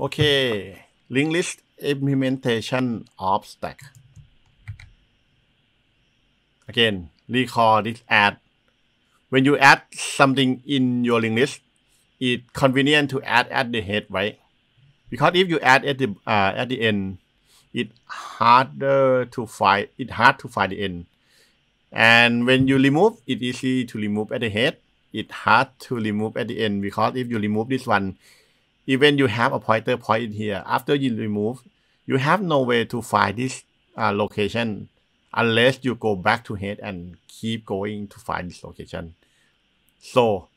Okay, link list implementation of stack. Again, recall this add. When you add something in your link list, it's convenient to add at the head, right? Because if you add at the uh, at the end, it harder to find it hard to find the end. And when you remove, it easy to remove at the head. It hard to remove at the end because if you remove this one, even you have a pointer point here, after you remove, you have no way to find this uh, location unless you go back to head and keep going to find this location. So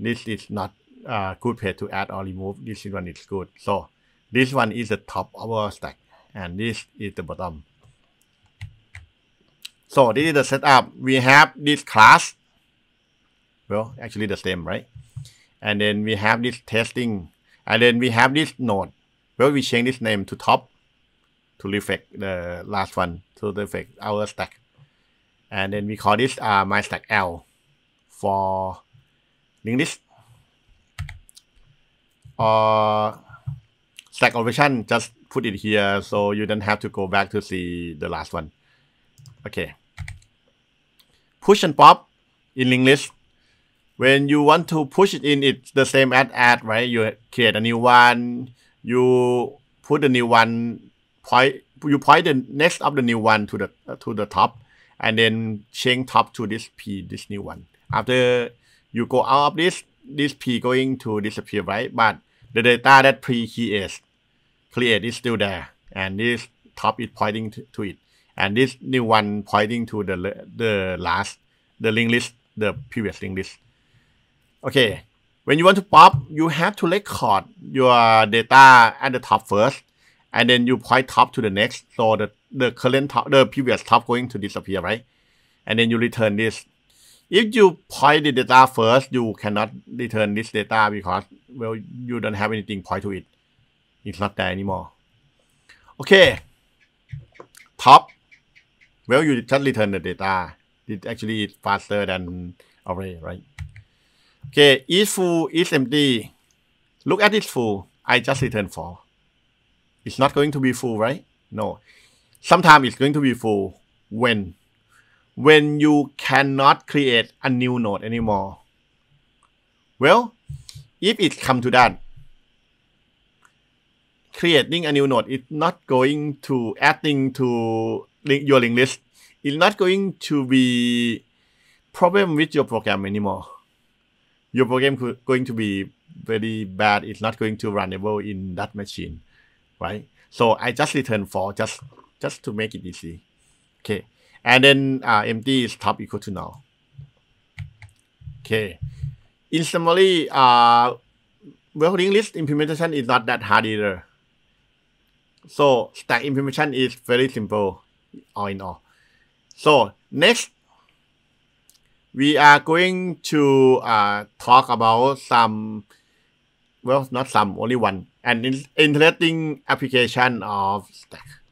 this is not a uh, good pair to add or remove. This one is good. So this one is the top of our stack and this is the bottom. So this is the setup. We have this class. Well, actually the same, right? And then we have this testing and then we have this node where we change this name to top to reflect the last one to reflect our stack. And then we call this uh, my stack L for English uh, list or stack operation just put it here so you don't have to go back to see the last one okay push and pop in English. list when you want to push it in, it's the same as add, right? You create a new one, you put the new one point, you point the next of the new one to the uh, to the top, and then change top to this p this new one. After you go out of this, this p going to disappear, right? But the data that pre creates create is still there, and this top is pointing to, to it, and this new one pointing to the the last the link list, the previous link list. Okay, when you want to pop, you have to record your data at the top first, and then you point top to the next, so the, the current top, the previous top going to disappear, right? And then you return this. If you point the data first, you cannot return this data because, well, you don't have anything point to it. It's not there anymore. Okay, top. Well, you just return the data. It actually is faster than array, right? Okay, if foo is empty, look at this foo. I just return 4. It's not going to be full, right? No. Sometimes it's going to be full when when you cannot create a new node anymore. Well, if it come to that, creating a new node is not going to adding to link, your list. It's not going to be problem with your program anymore your program going to be very bad. It's not going to runnable in that machine, right? So I just return for just just to make it easy. Okay, and then uh, empty is top equal to null. Okay, in summary, uh, welding list implementation is not that hard either. So stack implementation is very simple, all in all. So next we are going to uh, talk about some, well, not some, only one, an interesting application of Stack.